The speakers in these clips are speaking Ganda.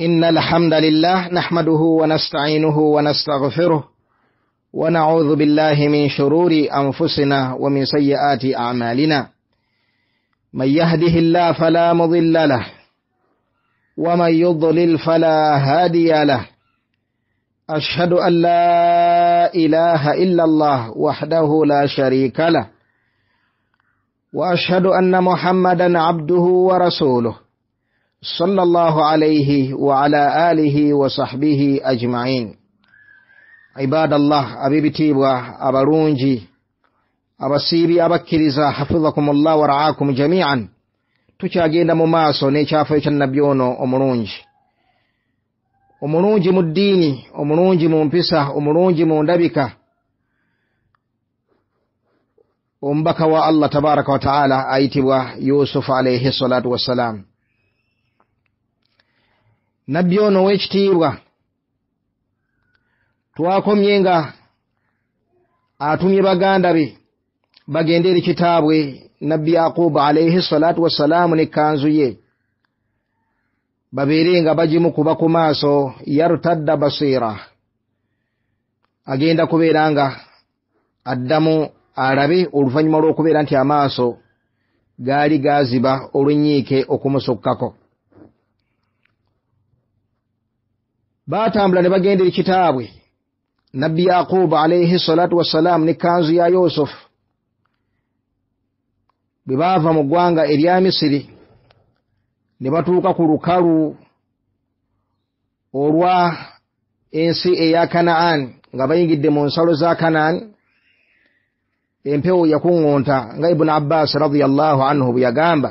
إن الحمد لله نحمده ونستعينه ونستغفره ونعوذ بالله من شرور أنفسنا ومن سيئات أعمالنا من يهده الله فلا مضل له ومن يضلل فلا هادي له أشهد أن لا إله إلا الله وحده لا شريك له وأشهد أن محمدا عبده ورسوله صلى الله عليه وعلى آله وصحبه أجمعين عباد الله أبيب تيبا أبرونجي أبسيبي أبكرزا حفظكم الله ورعاكم جميعا تشاقين مماسو نيشافيش النبيونو أمرونجي أمرونجي مديني أمرونجي ممبسة أمرونجي مندبكة أمبكوا الله تبارك وتعالى أيتبا يوسف عليه الصلاة والسلام nabbi ono ow'ekitiibwa twakomye nga atumye baganda be bagende eri kitaabwe nabbi yaquubu alaihi salaatu wassalaamu nekkanzu ye babeere nga bagimu kuba ku maaso yartadda basiira agenda kubeera nga addamu alabe oluvannyuma lw'okubeera nti amaaso gaali gaaziba olunyiike okumusukkako baatambula ne bagenda eri kitaabwe nabbi yaquubu alaihi salatu wassalaamu ne kanzu ya yusufu bwe baava mu ggwanga erya misiri ne batuuka ku lukalu olwa ensi eya kanaani nga bayingidde mu nsalo za kanaani empewo yakuŋŋonta nga ibuni abbaasi radiallahu anhu bwe yagamba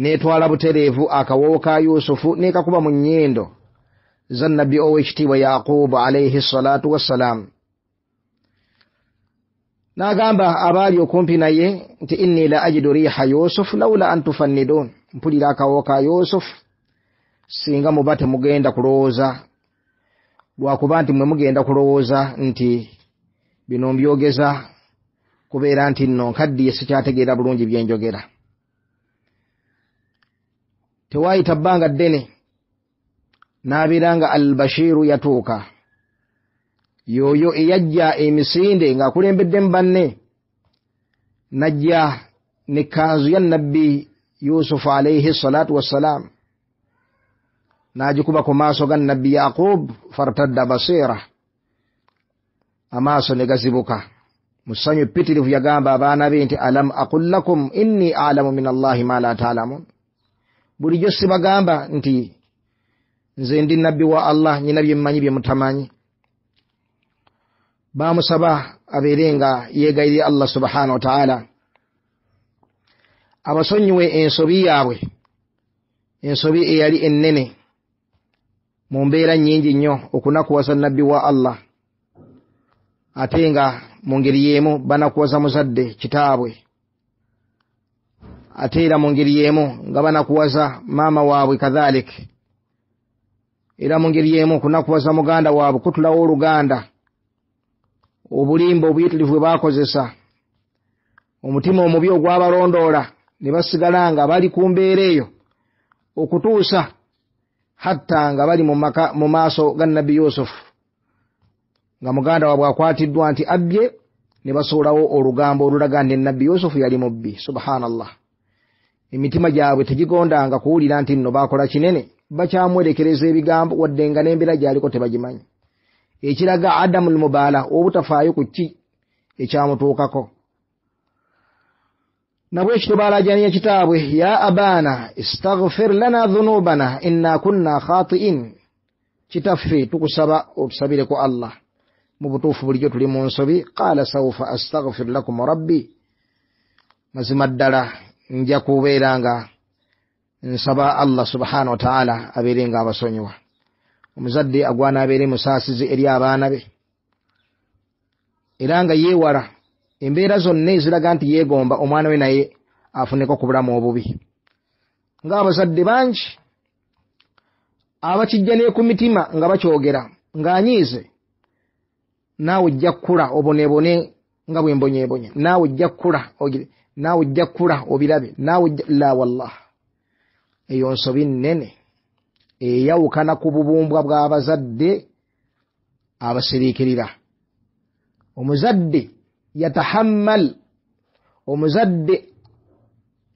neetwala butereevu akawowo ka yusufu neekakuba mu nnyindo za nabbi o wekitiibwa yaquubu alaihi salatu wassalaamu n'agamba abaali okumpi naye nti inni la ajidu riiha yusufu lawula an tufannidun mpulira akawooka yusufu singa muba temugenda kulowooza lwakuba nti mwe mugenda kulowooza nti bino mbyogeza kubeera nti nno nkaddiye sikyategeera bulungi byenjogera tewaayita bbanga ddene naabiiranga albashiru yatuuka yoyo eyajja emisinde ng'akulembedde mu banne najja nekkanzu ya nabbi yusufu alaihi salatu wassalaamu n'agikuba ku maaso ga nabbi yaquub fartadda basiira amaaso ne gazibuka mu ssanyu yagamba abaana be nti alam aqul lakum inni alamu min allahi ma la taalamun bulijjo sibagamba nti nze ndi nabbi wa allah nyina byemmanyi byemutamanyi bamusaba abeere nga yeegayirye allah subhanahu wataala abasonyiwe ensobi yaabwe ensobi eyali ennene mu mbeera nnyingi nnyo okunakuwaza nabbi wa allah ate nga mu ngeri y'emu banakuwaza muzadde kitaabwe ate era mu ngeri y'emu nga banakuwaza maama waabwe kadhalika era mu ngeri emu okunakubaza muganda waabwe kutulawo oluganda obulimba obuyitirivu bwe baakozesa omutima omubi ogwabalondoola ne basigala nga bali ku mbeera eyo okutuusa hatta nga bali mu maaso ga nabbi yusufu nga muganda waabwe akwatiddwa nti abbye ne basuulawo olugambo olulaga nti enabbi yusufu yali mubbi subhanallah emitima gyabwe tegigondanga kuwulira nti nno baakola kinene bakyamwerekereza ebigambo wadde nga nembeera gyaliko tebagimanyi ekiraga adamu lmubaala obutafaayo ku ki ekyamutuukako nabwe ekitubalajaniya kitaabwe ya abaana istagfir lana dhunubana inna kunna khatiin kitaffe tukusaba otusabireku allah mu butuufu bulijjo tuli mu nsobi qaala saufa astagfir lakum rabbi mazima ddala nja kubeeranga nsaba allah subhana wataala abeere nga abasonyiwa omuzadde agwana abeere musaasizi eri abaana be era nga yeewala embeera zonna eziraga nti yeegomba omwana we naye afuneko ku bulamu obubi ngaabazadde bangi abakijja ne ku mitima nga bakyogera ng'anyiize naawe ojja kkula obonebone nga bwembonyebonye naawe ojja kkula naawe ojja kkula obirabe naawe la wallahi eyo nsobi nnene eyawukana ku bubumbwa bw'abazadde abasiriikirira omuzadde yatahammal omuzadde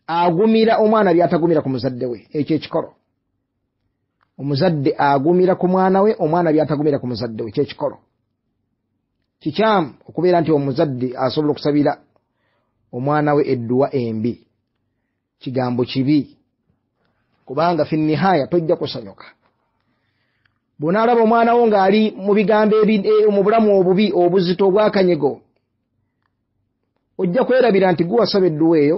agumira omwana byatagumira ku muzadde we ekyo ekikolo omuzadde agumira ku mwana we omwana byatagumira ku muzadde we kyekikolo kikyamu okubeera nti omuzadde asobola okusabira omwana we edduwa embi kigambo kibi kubanga finihaya tojja kusanyuka bwonaalaba omwanawo ngaali mubigambo e, mu bulamu obubi obuzito obwakanyego ojja kwerabira nti guwasaba edduwa eyo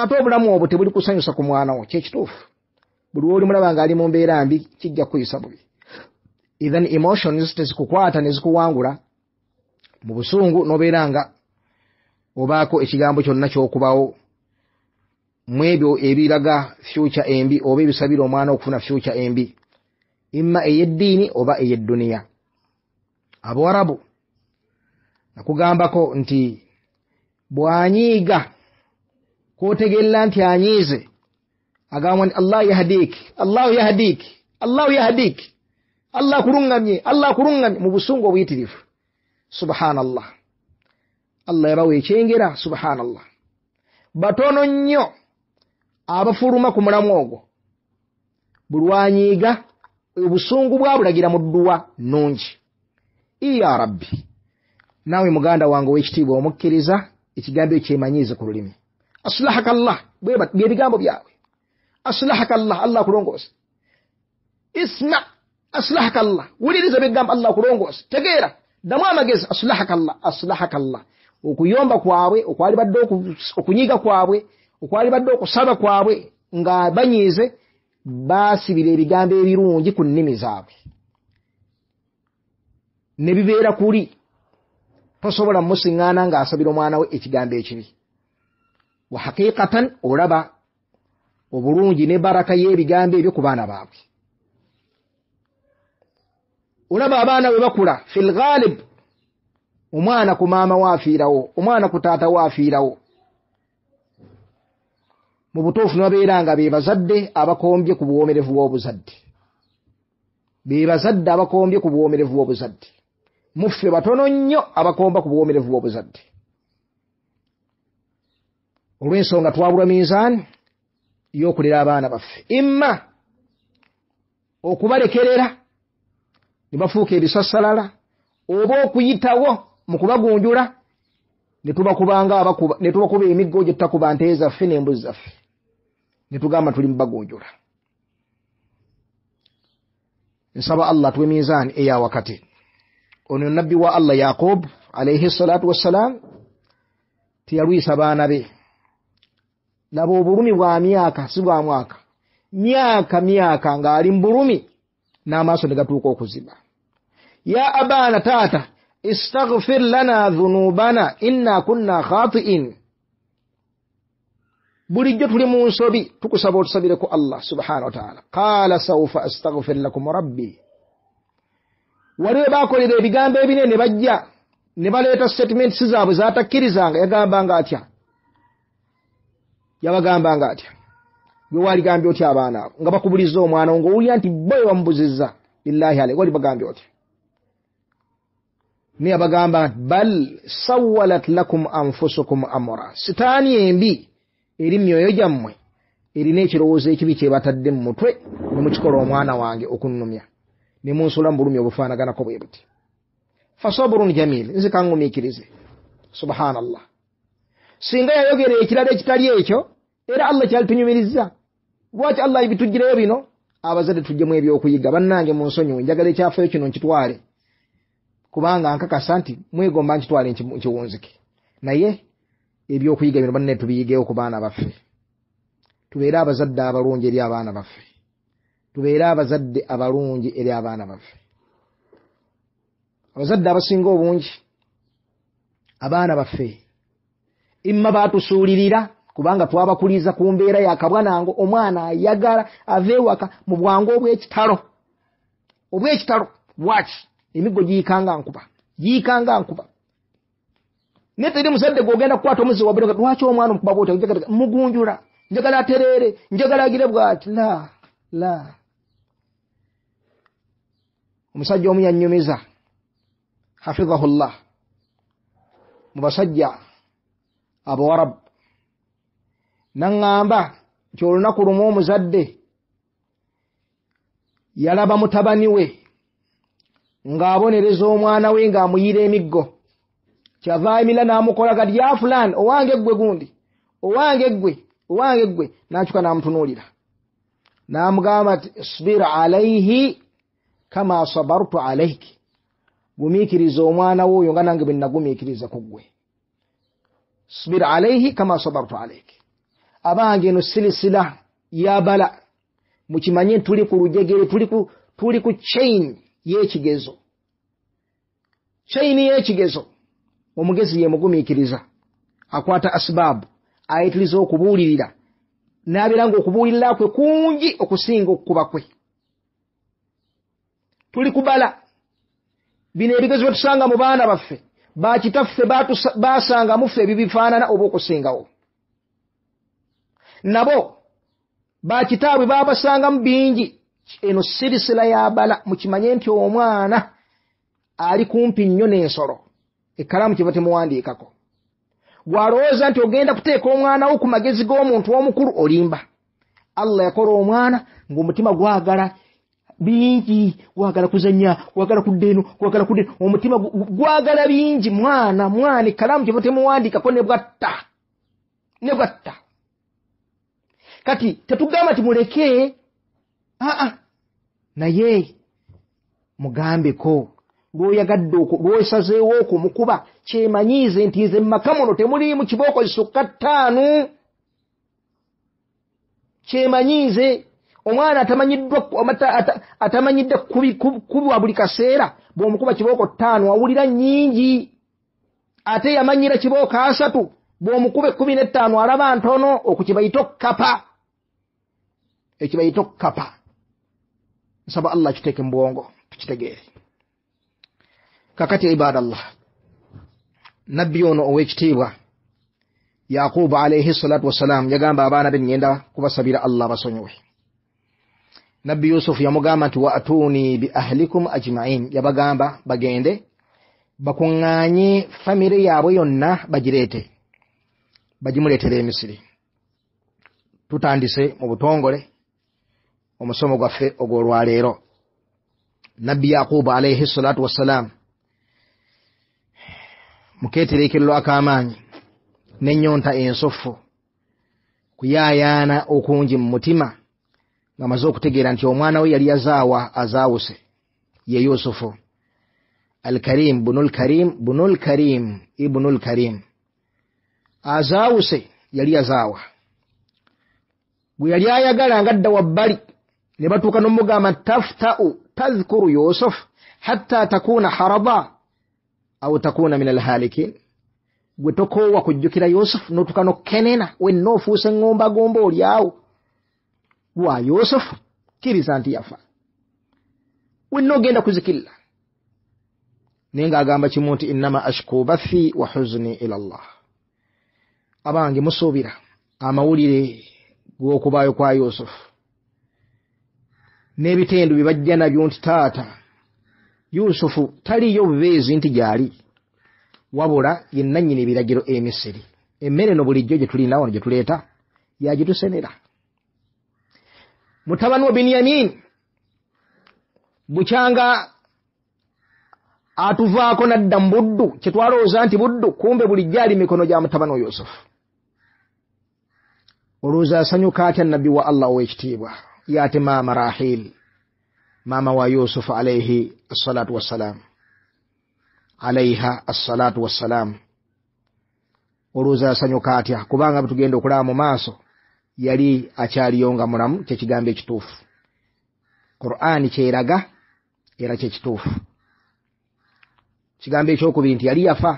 ate obulamu obwo tebuli kusanyusa ku mwanawo kyekituufu buli woli mulaba ngaali mu mbeera mbi kijja kukuyisa bubi ethen emotions tezikukwata nezikuwangula mu busungu nobeera nga obaako ekigambo kyonna kyokubawo muebyo ebiraga fyuca embi oba ebisabira omwana okufuna fyuca embi imma eyeddiini oba eyedduniya abuwarabu nakugambako nti bwanyiiga kwotegerera nti anyiize agamba nti allahu yahdiiki allahu yahdiiki allahu yahdiiki allah akuluŋŋamye allah akuluŋŋamye mu busungu obuyitirivu subhanallah allah yabawa ekyengera subhanallah batono nnyo abafuluma ku mulamu ogwo bulwanyiiga obusungu bwabulagira mu dduwa nungi iya rabbi naawe muganda wange ow'ekitiibwa omukkiriza ekigambo ekyemanyiize ku lulimi asulahaka llah byebigambo byabwe asulahaka llah allah akulongoose isma asulahaka llah wuliriza byegambo allah akulongoose tegeera ddamu amagezi asulahaka llah asulahaka llah okuyomba kwabwe okwali badde okunyiiga kwabwe okwali badde okusaba kwabwe nga banyiize basibira ebigambo ebirungi ku nnimi zaabwe ne bibeera kuli tosobola mumusiŋŋaana ng'asabira omwana we ekigambo ekibi wa hakiikatan olaba obulungi ne baraka y'ebigambo ebyo ku baana baabwe olaba abaana bwe bakula fi lghalib omwana ku maama waafiirawo omwana ku taata waafiirawo mu butuufu nibabeeranga be bazadde abakombye ku buwomerevu bw'obuzadde be bazadde abakombye ku buwomerevu bw'obuzadde muffe batono nnyo abakomba ku buwomerevu bw'obuzadde olw'ensonga twabulwa minzaani y'okulera abaana baffe imma okubalekerera ne bafuuka ebisassalala oba okuyitawo mu kubagunjula ne tubakuba emiggo gye tutakuba nte zaffe n'embuzi zaffe nitugamba tuli mubagonjola nsaba allah tuwe mizaani eyawakati ono nabbi wa allah yaqub alaihi salatu wassalam tiyalwisa baana be laba obulumi bwa myaka si bwa mwaka myaka myaka ng'ali mu bulumi n'amaaso negatuuka gatuuka okuziba ya abaana taata istaghfir lana dhunubana inna kunna khatiin bulijjo tuli mu nsobi tukusaba otusabireku allah subhanahu wataala qaala saufa astagfir lakum rabbi waliwe bakolera ebigambo ebinene ne bajja ne baleeta statements zaabwe zatakkirizanga yagambanga atya yabagambanga atya wewaligambye otya abaana abo nga bakubuliza omwana wo ngaowulira nti bo wamubuzizza lillahi alai walibagambye otya naye abagamba nti bal sawalat lakum anfusukum amora sitaani embi eri myoyo gyammwe erina ekirowoozo ekibi kyebatadde mu mutwe ne mukikola omwana wange okunnumya ne munsula mu bulumi obufaanaganako bwe buti fasaburun jamil nzikangumiikirize subhanallah singa yayogera ekirala ekitali ekyo era allah kyalitunyumirizza lwaki allah ebitugireyo bino abazadde tujjemu ebyokuyiga bannange mu nsonyiwe njagala ekyafeyo kino nkitwale kubanga nkakasa nti mwegomba nkitwale nkiwunzike naye ebyokuyiga bino banne tubiyigewo ku baana baffe tubeere abazadde abalungi eri abaana baffe tubeere abazadde abalungi eri abaana baffe abazadde abasinga obungi abaana baffe imma baatusuulirira kubanga twabakuliza ku mbeera yakabwanango omwana ayagala aveewaka mu bwangu obwekitalo obwekitalo bwaki emiggo giyikanga nkuba giyikanga nkuba naye teri musadde gweogenda kukwata omuzi wabe lwaki omwana omugunjula njagala atereere njagala agire bwati la la omusajja omu yanyumiza hafizahu llah mu basajja abawarabu naŋŋamba nti olunaku lumu omuzadde yalaba mutabani we ng'abonereza omwana we ng'amuyira emiggo kyava ayimirira n'amukola kati ya fulaani owange ggwe gundi owange ggwe owange ggwe n'akyuka n'amutunuulira n'amugamba ti sbir alaihi kama sabartu alaiki gumiikiriza omwana wo oyo nga nange bwe nagumiikiriza ku ggwe sbir alaihi kama sabartu alaiki abange eno silisila yabala mukimanye tuli ku lujegere tuli ku chaini y'ekigezo chaini y'ekigezo omugezi ye mugumiikiriza akwata asibaabu ayitiriza okubuulirira n'abeera ngaokubuulirira kwe kungi okusinga okukuba kwe tuli kubala bino ebigezi bye tusanga mu baana baffe bakitaffe baasangamu ffe ebibifaanana oba okusingawo nabo bakitaabwe baabasangamu bingi eno sirisira ya bala mukimanye nti omwana ali kumpi nnyo n'ensolo ekkalaamu kiba temuwandiikako gwalowooza nti ogenda kuteeka omwana wo ku magezi g'omuntu omukulu olimba allah yakola omwana ngaomutima gwagala bingi gwagala kuzanya gwagala kudde eno gwagala kudde eno omutima gwagala bingi mwana mwana ekkalaamu kiba temuwandiikako nebwatta nebwatta kati tetugamba ti muleke aa naye mugambeko lwoyagadde lwosazeewo okumukuba kyemanyiize nti ze mumaka muno temuliimu kibooko zisukka ttaanu kyemanyiize omwana atamanyiddwaatamanyidde kubwa buli kaseera bwomukuba kibooko ttaanu awulira nnyingi ate yamanyira kibooko asatu bwomukuba ekkumi nettaanu alaba ntono okukibaita okukapa ekibaita okukapa nsaba allah kiteeke mubwongo tukitegeere kakati ibada llah nabbi ono owekitiibwa yaqubu alaihi salatu wasalam yagamba abaana be ngenda kubasabira allah basonyiwe nabbi yusufu yamugamba nti wa atuuni bi ahlikum ajmain yabagamba bagende bakuŋŋaanye famire yaabwe yonna bagireete bagimuleetera emisiri tutandise mu butongole omusomo gwaffe ogw'olwaleero nabbi yaqubu alaihi salatu wasalaamu muketerekerero akamanyi nenyonta ensofu kuyayana okungi mumutima nga maze okutegeera nti omwana we yali yazaawa azaawuse ye yusufu alkarim bunulkarim bunulkarim ibunulkarim azaawuse yali yazaawa gwe yali ayagala nga adda wabbali ne batuuka nomugamba tafta'u tadhkuru yusufu hatta takuuna harada au takuna min alhalikin gwe tokoowa kujjukira yusufu notuka nokkenena wenna ofuusa eŋombagomba olyawo wa yusufu kkiriza nti yafa wenna ogenda kuzikirira naye ngaagamba kimu nti innama ashku bathi wa huzuni ila llah abange musuubira amawulire g'okubaayo kwa yusufu n'ebitendu bye bajja nabyo nti taata yusufu taliyo bubeezi nti gyali wabula yenanyini ebiragiro emisiri emmere no bulijjo gyetulina wano gyetuleeta yagitusenera mutabani wa benyamin bukyanga atuvaako nadda mu buddu kyetwalowooza nti buddu kumbe bulijjo ali mikono gya mutabani wa yusufu olowooza asanyuka atya nabbi wa allah owekitiibwa yatemama rahili mama wa yusufu alayhi assalatu wassalam alaiha assalatu wassalam oluza asanyuka atya kubanga betugenda okulaba mu maaso yali akyaliyonga mulamu kyekigambo ekituufu qurani kyeraga era kyekituufu kigambo ekyokubiri nti yali yafa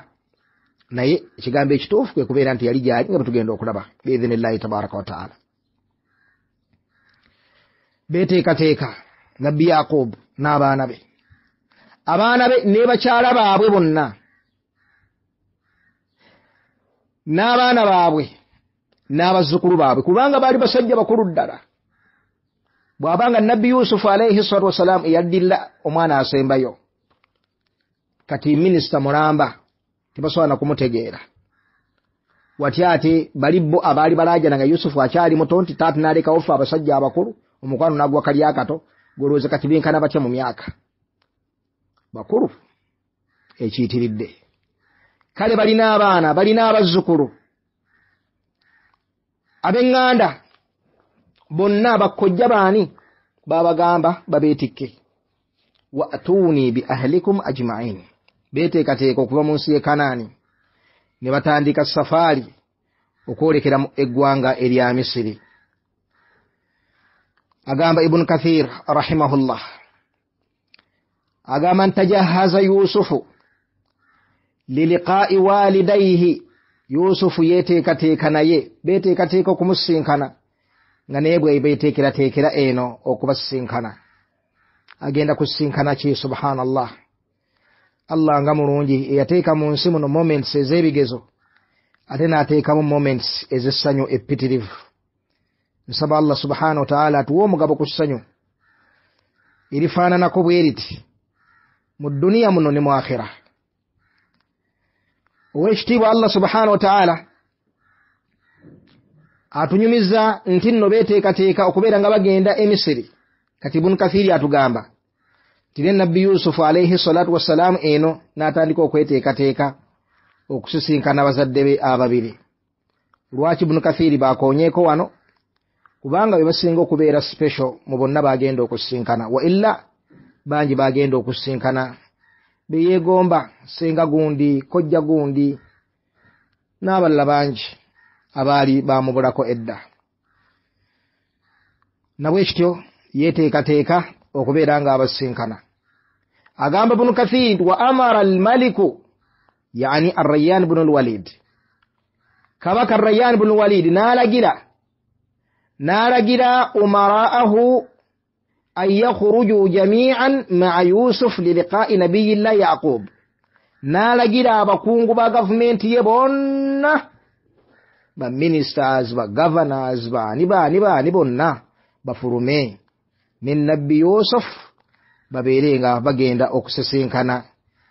naye ekigambo ekituufu kwekubeera nti yali gyali nga betugenda okulaba biidhinillahi tabaraka wataala beteekateeka nabbi yakobu n'abaana be abaana be ne bakyala baabwe bonna n'abaana baabwe n'abazzukulu baabwe kubanga baali basajja bakulu ddala bw'abanga nabbi yusufu alaihi ssalatu wassalaamu eyaddirira omwana asembayo kati minisita mulamba tebasobola nakumutegeera waty ate bali bo abaali balajana nga yusufu akyali muto nti taati n'alekawo fe abasajja abakulu omukwano n'agwakalyakato golowooza kati benkana batya mu myaka bakulu ekiyitiridde kale balina abaana balina abazzukulu abeŋŋanda bonna bakkojja baani babagamba babeetikke waatuuni bi ahlikum ajimain beeteekateeka okuva mu nsi ye kanaani ne batandika safaari okwolekeramu eggwanga erya misiri agamba ibn kathir rahimahullah agamba tajahaza yusufu liliqaa'i waalidayhi yusufu yeteekateeka naye beteekateeka okumusisinkana nga naye bweba eteekerateekera eno okubasinkana agenda kusinkana ki subhanallah allah nga mulungi eyateeka mu nsi muno moments ez'ebigezo ate n'ateekamu moments ez'essanyu eppitirivu nsaba allah subhana wataala atuwa omugabo ku ssanyu erifaananako bweriti mu duniya muno ne mu akhira owekitiibwa allah subhana wataala atunyumiza nti nno beteekateeka okubeera nga bagenda emisiri kati ibunu kathiri atugamba nti ne nabbi yusufu alaihi salatu wassalaamu eno n'atandika okweteekateeka okusisinkana bazadde be ababiri lwaki bunu kathiri bakonyeeko wano kubanga webasinga okubeera special mu bonna bagenda okusinkana wailla bangi bagenda okusinkana beyegomba senga gundi kojja gundi n'abalala bangi abaali bamubulako edda nabwe kityo yeteekateeka okubeera ngaabasinkana agamba bunu kathir wa amara almaliku yani arayan bunu lwalid kabaka rayan bunu walid n'alagira al n'alagira umaraahu an yakhurujuu jamian maa yusuf liliqai nabiyillah yaqub n'alagira abakungu ba gavumenti ye bonna baministers bagavanors baani baani baani bonna bafulume ne nabbi yusuf babeerenga bagenda okusisinkana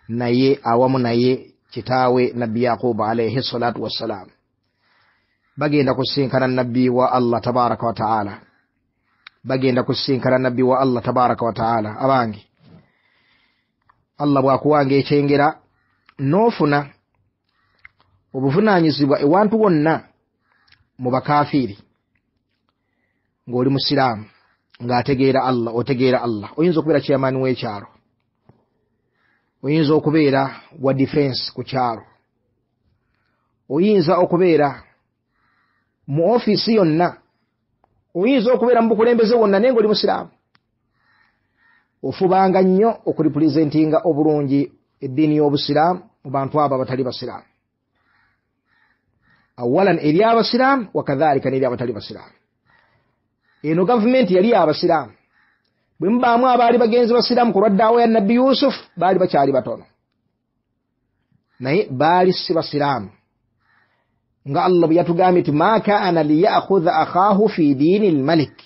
naye awamu naye kitaawe nabbi yaqubu alaihi salatu wassalaamu bagenda kusinkana nabbi wa allah tabaraka wataala bagenda kusinkana nabbi wa allah tabaraka wataala abange allah bwakuwanga ekyengera noofuna obuvunanyizibwa ewantu wonna mu bakafiri ngaoli musiraamu ngaategeera allah otegeera allah oyinza okubeera kiyamaani wekyalo oyinza okubeera wa difense ku kyalo oyinza okubeera mu ofiisi yonna oyinza okubeera mu bukulembeze wonna naye ngaoli musiraamu ofubanga nnyo okuripulezentinga obulungi eddiini y'obusiraamu mu bantu abo abatali basiraamu awalan eri abasiraamu wakadhalika neri abatali basiraamu eno gavumenti yali abasiraamu bwe mubaamu abaali bagenzi basiraamu ku lwaddaawo ya nabbi yusufu baali bakyali batono naye baali si basiraamu nga allah yatugambye nti ma kana liyakhudha akhaahu fi diini lmalik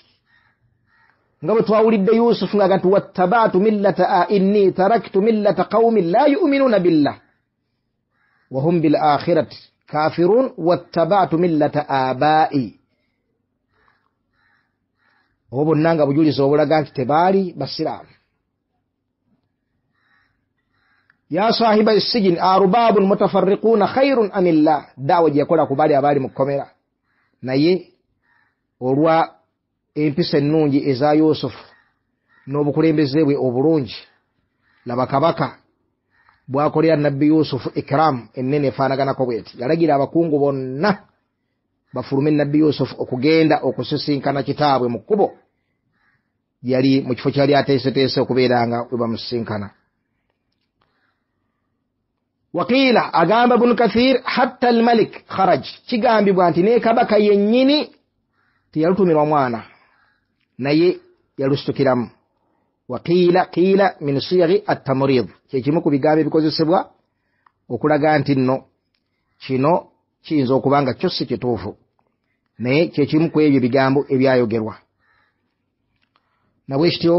nga bwe twawulidde yusufu ngaaga nti wattabaatu millata inni taraktu millata qaumin la yuminuuna billah wahum bilakhirati kafirun wattabaatu millata abaai obwo bonna nga bujulizi obulaga nti tebaali basiraamu ya sahiba sijini arubabun mutafarikuna khairun amillah dawa gyeyakola ku bali abaali mu kkomera naye olwa empisa ennungi eza yusufu n'obukulembeze bwe obulungi laba kabaka bwakolera nabbi yusufu ikiramu ennene efaanaganako bweti yalagira abakungu bonna bafuluma enabbi yusufu okugenda okusisinkana kitaabwe mu kkubo yali mu kifo kyali ateeseteese okubeera nga webamusisinkana waqiila agamba bunu kathir hatta almalik haraj kigambibwa nti nekabaka yennyini teyalutumirwa e mwana naye yalusitukiramu waqiila qiila min siyagi attamurid kyekimu ku bigambo ebikozesebwa okulaga nti nno kino kiyinza okuba nga kyo si kituufu naye kyekimu ku ebyo bigambo ebyayogerwa nabwe kityo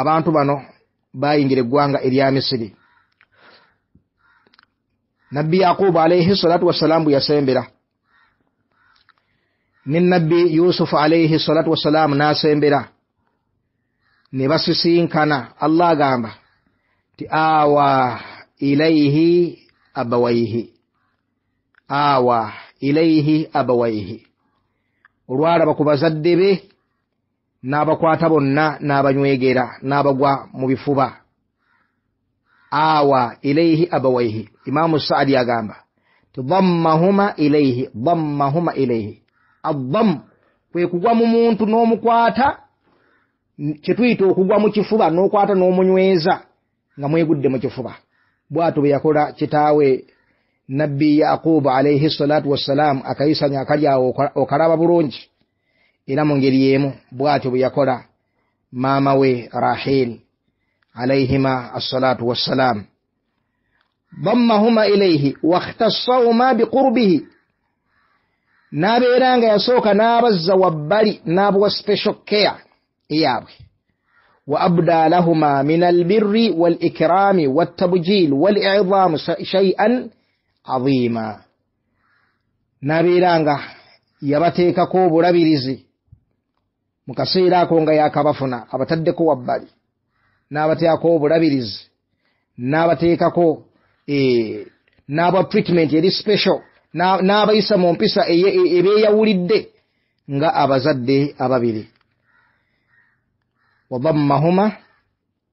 abantu bano bayingira eggwanga erya misiri nabbi yaqubu alayhi salatu wasalam bwe yasembera ne nabbi yusufu alayhi salatu wasalamu n'asembera ne basisinkana allah agamba ti awa ilayhi abawaihi awa ilayhi abawaihi olwalaba ku bazadde be n'abakwata bonna n'abanywegera n'abagwa mu bifuba awa ilaihi abawaihi imamu saadi yagamba tidammahuma ilaihi dammahuma ilaihi addam kwe kugwa mu muntu n'omukwata kyetuyita okugwa mu kifuba n'okwata n'omunyweza nga mwegudde mu kifuba bwato bwe yakola kitaawe nabbi yaquubu alaihi salatu wassalaamu akayisanya akali awo okalaba bulungi era mu ngeri emu bwatyo bwe yakola maama we rahil عليهما الصلاة والسلام ضمهما إليه واختصهما بقربه نابيرانغا يسوكا نابز وبري نابو استشكيا إيابه وأبدى لهما من البر والإكرام والتبجيل والإعظام شيئا عظيما نابيرانغا يبتيكا كوبو رزي مكسيرا كونغا يا كابافنا أبتدكو وبري n'abateekako obulabirizi n'abateekako e, n'aba treatment eri special n'abayisa mu mpisa e, ebyeyawulidde nga abazadde ababiri wabammahuma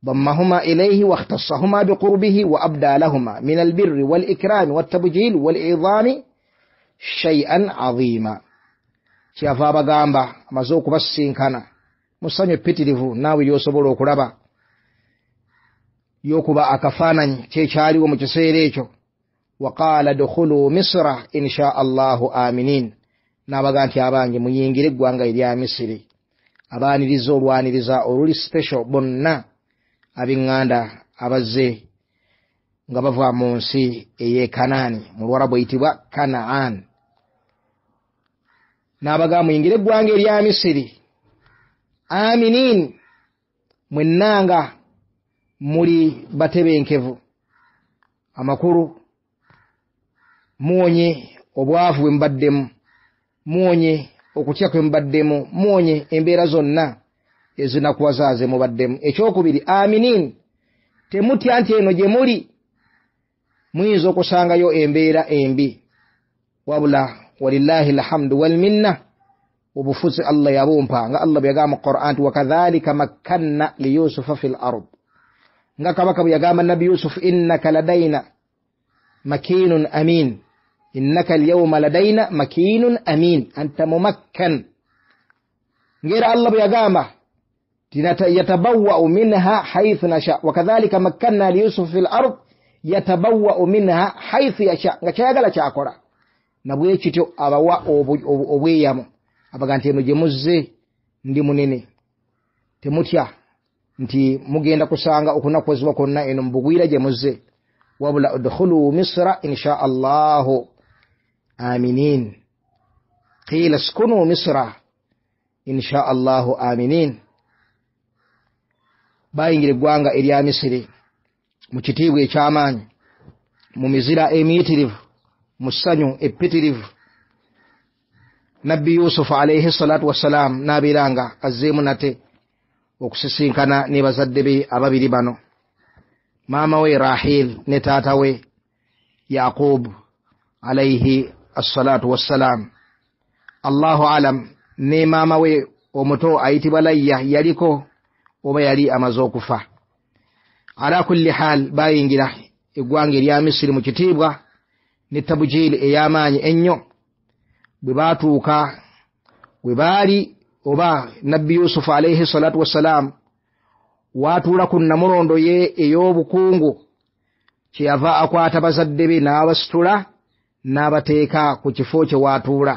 ضمهما إليه واختصهما بقربه وأبدى لهما من البر والإكرام والتبجيل والعظام شيئا عظيما كيفابا قامبا مزوك بسين كان مستني بتلف ناوي يوسبل وكلبا yokuba akafaananyi kyekyaliwo mu kiseera ekyo waqaala dukhulu misira inshaa llahu aminin nabaga nti abange muyingire eggwanga erya misiri abaaniriza olwaniriza oluli special bonna abeŋŋanda abazze nga bava mu nsi eye kanaani mulwara bweyitibwa kanaan nabaga muyingire eggwanga erya misiri aminin mwennanga muli batebenkevu amakulu muwonye obwavu bwe mubaddemu muwonye okutya kwe mubaddemu muwonye embeera zonna ezinakuwazaaze mubaddemu ekyokubiri aminin temutya nti eno gye muli muyinza okusangayo embeera embi wabula walillahi alhamdu walminna obufuzi allah yabumpa nga allah bwe yagamba mu quran ti wakadhalika makkanna liyusufa fi lard nga kabaka bwe yagamba nabbi yusufu innaka ladaina makinun amin innaka alyawma ladaina makinun amin anta mumakkan ngera allah bwe yagamba yatabawau minha haithu nasha wakadhalika makkanna liyusufu fi lard yatabawau minha haithu yasha nga kyayagala kyakola nabwe kityo abawa obweyamu abaganti nti eno gye ndi munene temutya nti mugenda kusanga okunakozibwa kwonna eno mubugwira gye muze wabula udkhulu misira insha allahu aminin qiila skunu misira insha allahu aminin bayingira eggwanga erya misiri mu kitiibwa ekyamaanyi mu mizira emiyitirivu mu ssanyu epitirivu nabbi yusufu alaihi salatu wassalaamu nabeeranga azzeemu nate okusisinkana ne bazadde be ababiri bano maama we rahil ne taata we yaqub alaihi assalatu wassalam allahu alam ne maama we omuto ayitibwa layya yaliko oba yali amaze okufa ala kulli hal bayingira eggwanga erya misiri mu kitiibwa ne tabujiri ey'amaanyi ennyo bwe baatuuka we baali oba nabbi yusufu alaihi salatu wassalaamu waatuula ku namulondo ye ey'obukungu kyeyava akwata bazadde be n'abasitula n'abateeka ku kifo kye waatuula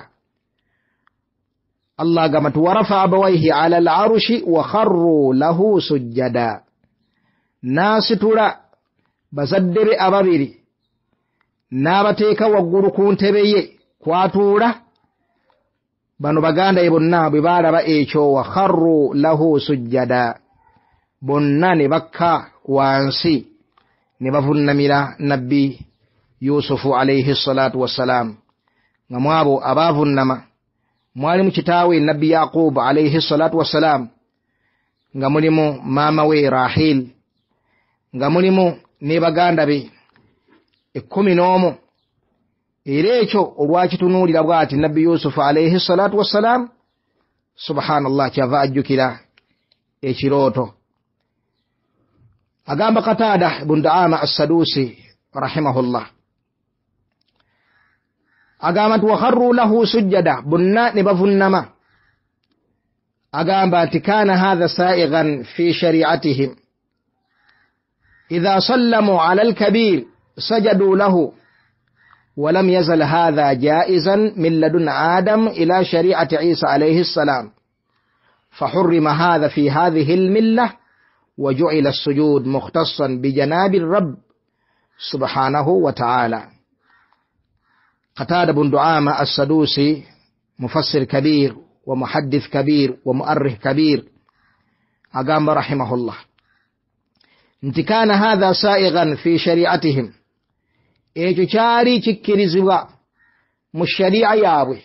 allah gamba ti warafa abawaihi ala al arushi wa kharru lahu sujjada n'asitula bazadde be ababiri n'abateeka waggulu ku ntebe ye kwatuula bano baganda ye bonna bwe baalaba ekyo wakharu lahu sujjada bonna ne bakka wansi ne bavunnamira nabbi yusufu alaihi salatu wassalaamu nga mwabo abaavunnama mwalimu kitaawe nabbi yaquubu alaihi salatu wassalaamu nga mulimu maama we rahil nga mulimu ne baganda be ekkumi n'omu era ekyo olwakitunuulira nabi Yusuf alayhi salatu salaatu wassalaamu subhanallah kyava ajjukira ekirooto agamba katada bun asadusi rahimahullah agamba nti wakharru lahu sujjada bonna ne agamba nti kana hadha sa'igan fi shari'atihim idha sallamu ala alkabir sajadu lahu ولم يزل هذا جائزا من لدن آدم إلى شريعة عيسى عليه السلام فحرم هذا في هذه الملة وجعل السجود مختصا بجناب الرب سبحانه وتعالى قتادة بن دعامة السدوسي مفسر كبير ومحدث كبير ومؤرخ كبير أقام رحمه الله انت كان هذا سائغا في شريعتهم ekyo kyali kikkirizibwa mu shariica yaabwe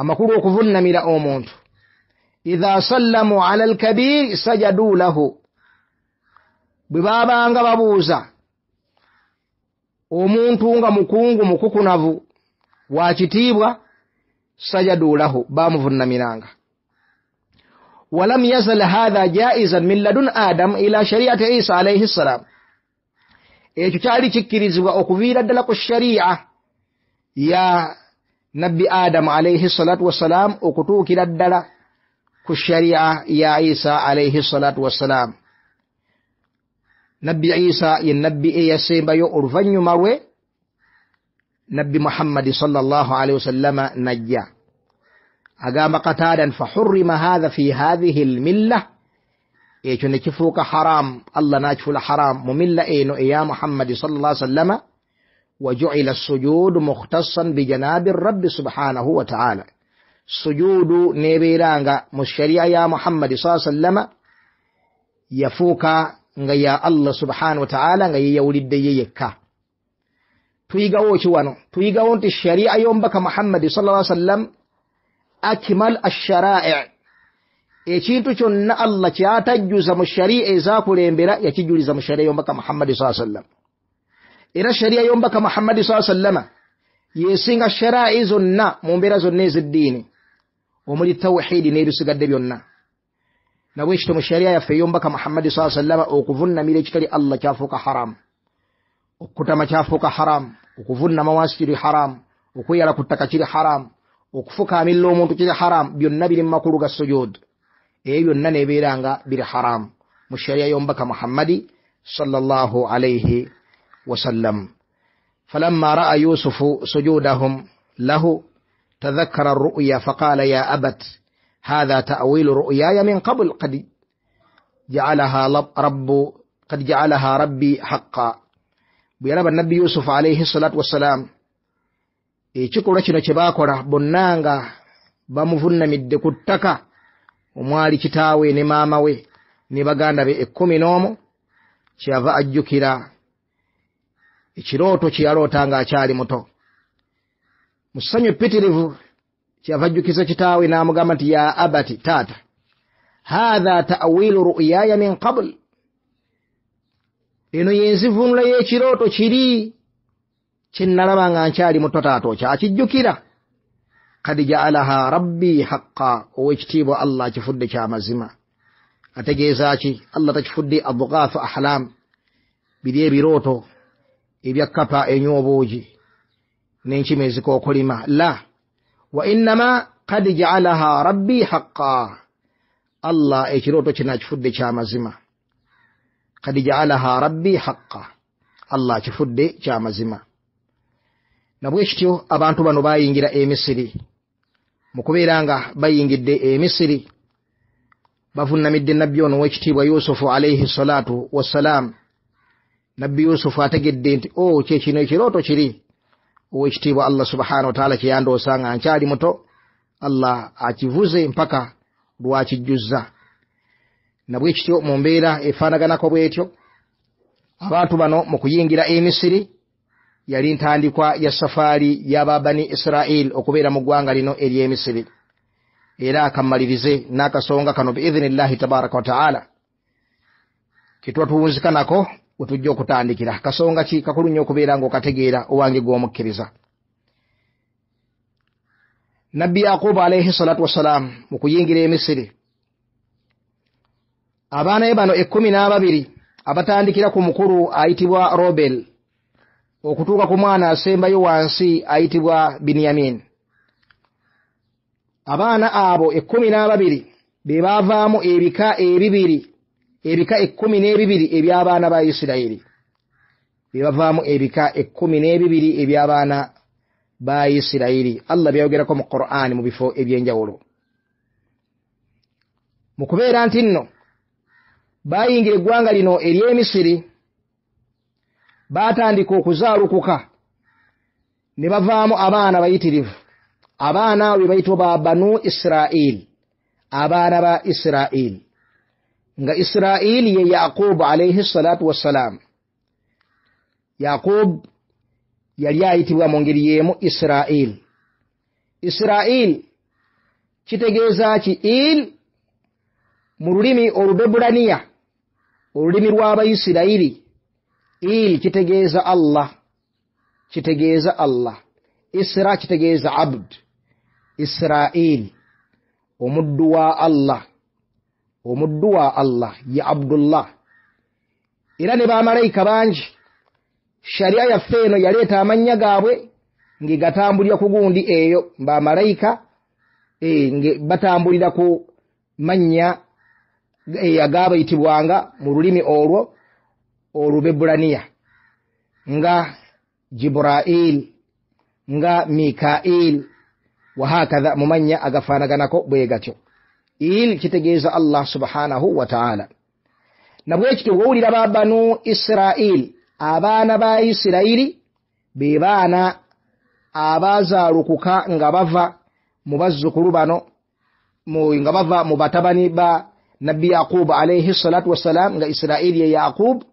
amakulu okuvunnamira omuntu idha sallamu ala alkabiiri sajadu lahu bwe baabanga babuuza omuntu nga mukungu mukukunavu wakitiibwa sajadu lahu baamuvunnamiranga walam yazal hatha jaizan min ladun adamu ila shariati isa alaihi ssalaamu ekyo kyali kikkirizibwa okuviira ddala ku shari'a ya nabbi adamu alaihi salatu wassalaamu okutuukira ddala ku shari'a ya isa alaihi salatu wassalaamu nabbi isa ye nabbi eyasembayo oluvannyuma lwe nabbi muhammadi salllah alihi wasallama najja agamba qatadan fahurima hatha fi hathihi lmilla يجون إيه، كفوك حرام الله ناجفو الحرام مملا إينو إيا محمد صلى الله عليه وسلم وجعل السجود مختصا بجناب الرب سبحانه وتعالى سجود نبيرانغا مشريع يا محمد صلى الله عليه وسلم يفوك يا الله سبحانه وتعالى يولد يكا tuyiga wo ciwano tuyiga wonti shari'a yon baka muhammadi sallallahu alaihi wasallam akmal ash-shara'i ekintu kyonna allah kyatajjuza mu shariya ezakulembera yakijuliza mu shariya yombaka muhammadi saa sallama era shariya yombaka muhammadi saa sallama yesinga sharaa'i zonna mu mbeera zonna ez'eddiini omuli tawhidi n'ebisigadde byonna nabwe kito mu shariya yaffe yombaka muhammadi saa sallama okuvunnamira ekitali allah kyafuuka haramu okutama kyafuuka haramu okuvunnamawansi kiri haramu okweyala ku ttaka kiri haramu okufukaamirira omuntu kiri haramu byonna biri mu makulu ga sujuudi ايو ناني بيرانغا بير حرام مشاريا يوم بك محمدي صلى الله عليه وسلم فلما رأى يوسف سجودهم له تذكر الرؤيا فقال يا أبت هذا تأويل رؤياي من قبل قد جعلها رب قد جعلها ربي حقا بيرب النبي يوسف عليه الصلاة والسلام إيه شكرا شنو شباكورا بنانغا بمفن مدكو omwali kitaawe ne maama we ne baganda be ekkumi n'omu kyeyava ajjukira ekirooto kye yaloota ng'akyali muto mu ssanyu pitirivu kyeyava ajjukiza kitaawe n'amugamba nti ya abati taata haatha taawiilu ru'yaaya min qabul eno yenzivunula y'ekirooto kiri kye nnalaba nga nkyali muto taata okyakijjukira قد جعلها ربي حقا واجتيب الله تفد كام زما زاكي الله تفد أضغاث أحلام بدي بروتو إبيكفا إنيوبوجي نينشي ميزكو كلمة لا وإنما قد جعلها ربي حقا الله إجروتو تنجفد كام زما قد جعلها ربي حقا الله تفد كام زما nabwekityo abantu bano bayingira emisiri mukubeera nga bayingidde emisiri bavunamidde nabbi ono wekitiibwa yusufu alaihi salatu wassalam nabbi yusufu ategedde nti o oh, kyekino ekirooto kiri owekitiibwa allah subhanau wataala kyeyandoosa nga nkyali muto allah akivuze mpaka lwakijjuzza nabwekityo mu mbeera efaanaganako bwetyo abantu bano mu kuyingira emisiri yali ntandikwa ya safaali yababani isirairi okubeera mu ggwanga lino ery'emisiri era kammalirize n'akasonga kano biidhinillahi tabaraka wataala kyetubatuwunzika nako wetujja okutandikira kasonga ki kakulu nnyo okubeera ngaokategeera owange gw'omukkiriza nabbi yaquba alaihi salatu wassalaamu mu kuyingira emisiri abaana be bano ekkumi n'ababiri abatandikira ku mukulu ayitibwa robel okutuuka ku mwana asembayo wansi ayitibwa biniyamini abaana abo ekkumi n'ababiri be baavaamu ebika ebibiri ebika ekkumi n'ebibiri eby'abaana ba isirayiri be bavaamu ebika ekkumi n'ebibiri eby'abaana ba isirayiri allah byayogerako mu qur'aani mu bifo eby'enjawulo mu kubeera nti nno baayingira eggwanga lino ery'emisiri baatandika okuzaalukuka ne bavaamu abaana bayitirivu abaana abo bebayita ba banu isiraeri abaana ba isiraeri nga isiraeri ye yaqubu alaihi salatu wassalaamu yaqubu yali ayitibwa mu ngeri y'emu isiraeri isiraeri kitegeeza ki il mu lulimi olubebulaniya olulimi lw'abaisirairi il kitegeeza allah kitegeeza allah isra kitegeeza abd israil omuddu wa allah omuddu wa allah ye abdullah era ne bamalayika bangi shariya yaffe eno yaleeta amannya gaabwe ngegatambulira ku gundi eyo bamalayika e, nge batambulira ku mannya e, eh, agabayitibwanga mu lulimi olwo olubebulaniya nga jiburail nga mikail wahakaha mumanya agafanaganako bwe gatyo il kitegeeza allah subhanahu wataala nabwekityo wowulira ba banu isirail abaana ba isirairi be baana abazaalukuka nga bava mu bazzukulu bano nga bava mu batabani ba nabbi yaqubu alaihi salatu wassalam nga isirairi ye yaqubu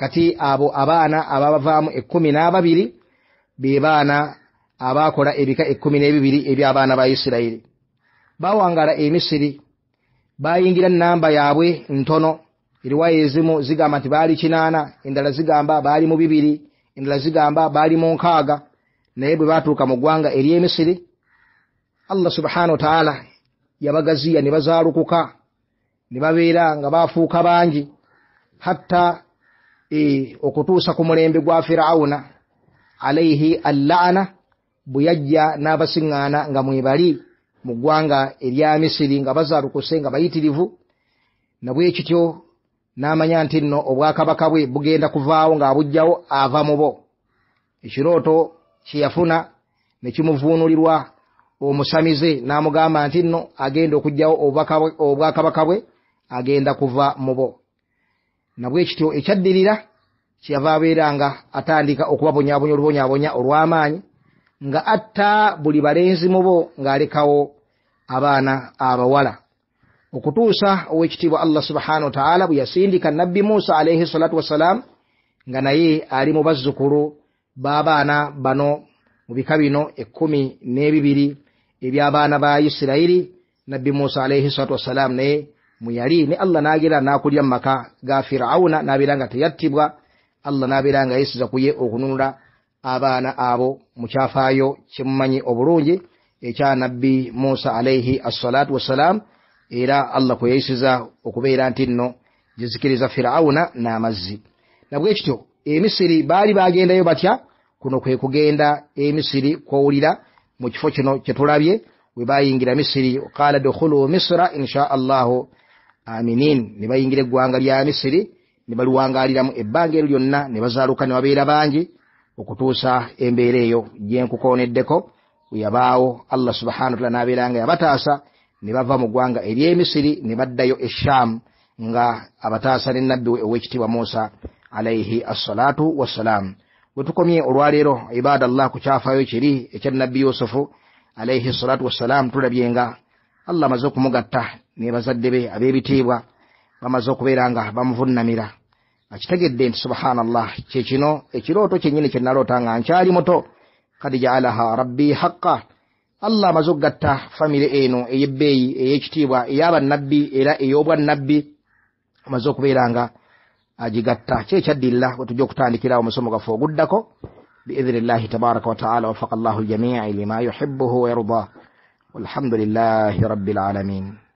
kati abo abaana ababavaamu ekkumi n'ababiri be baana abaakola ebika ekkumi n'ebibiri eby'abaana ba isirayiri baawangala emisiri baayingira nnamba yaabwe ntono eriwaya ezimu zigamba nti baali kinaana endala zigamba baali mu bibiri endala zigamba baali mu nkaaga naye bwe baatuuka mu ggwanga ery'emisiri allah subhanau wataala yabagaziya ne bazaalukuka ne babeera nga baafuuka bangi hatta Eh, okutuusa ku mulembe gwa firawuna alaihi allaana bwe yajja n'abasiŋŋaana nga mwebali mu ggwanga erya misiri nga bazaalukuse nga bayitirivu nabwekityo n'amanya nti nno obwakabaka bwe bugenda kuvaawo ng'abugjawo ava mu bo ekirooto kyeyafuna ne kimuvuunulirwa omusamize n'amugamba nti nno agenda okugjawo obwakabaka bwe agenda kuva mu bo nabwekityo ekyaddirira kyeyava abeeranga atandika okubabonyabonya olubonyabonya olw'amaanyi nga atta buli balenzi mubo ng'alekawo abaana abawala okutuusa ow'ekitiibwa allah subhanau wa taala bwe yasindika nabbi muusa alaihi salatu wassalaamu nga naye ali mu bazzukulu b'abaana bano mu bika bino ekkumi n'ebibiri eby'abaana ba isirairi nabbi muusa alaihi salatu wassalaamu naye muyali ne allah nagira nakulya mumaka ga firawuna nabera nga teyattibwa allah nabera nga yesuza kuye okununula abaana abo mukyafaayo kyemumanyi obulungi ekya nabbi musa alaihi assalatu wassalam era allah kweyayisiza okubeera nti nno gizikiriza firawuna n'amazzi nabwe kityo emisiri baali bagendayo batya kuno kwe kugenda emisiri kwowulira mu kifo kino kye tulabye we bayingira misiri qala dukhulu misira insha allahu aminin ne bayingira eggwanga lya misiri ne baluwangaliramu ebbanga eryo lyonna ne bazaaluka ne babeera bangi okutuusa embeera eyo gye nkukooneddeko weyabaawo allah subhana watala n'abeera nga yabataasa ne bava mu ggwanga ery'emisiri ne baddayo eshaamu nga abataasa ne nabbi we ow'ekitiibwa musa alaihi assalaatu wassalaamu we tukomye olwaleero ibaada llah ku kyafaayo kiri ekya nabbi yusufu alaihi ssalaatu wassalaamu tulabye nga allah amaze okumugatta nebazadde be abebitiibwa bamaze okubeera nga bamuvunamira akitegedde nti subhanallah kyekino ekirooto kyenyini kyenalota nga nkyali muto kad jaalaha rabbi haqa allah amaze okugatta famire eno eyebbeeyi eyekitiibwa eyabannabbi era eyobwannabbi amaze okubeera nga agigatta kyekyaddirira wetujja okutandikirawo omusomo gwaffe oguddako باذن الله تبارك وتعالى وفق الله الجميع لما يحبه ويرضاه والحمد لله رب العالمين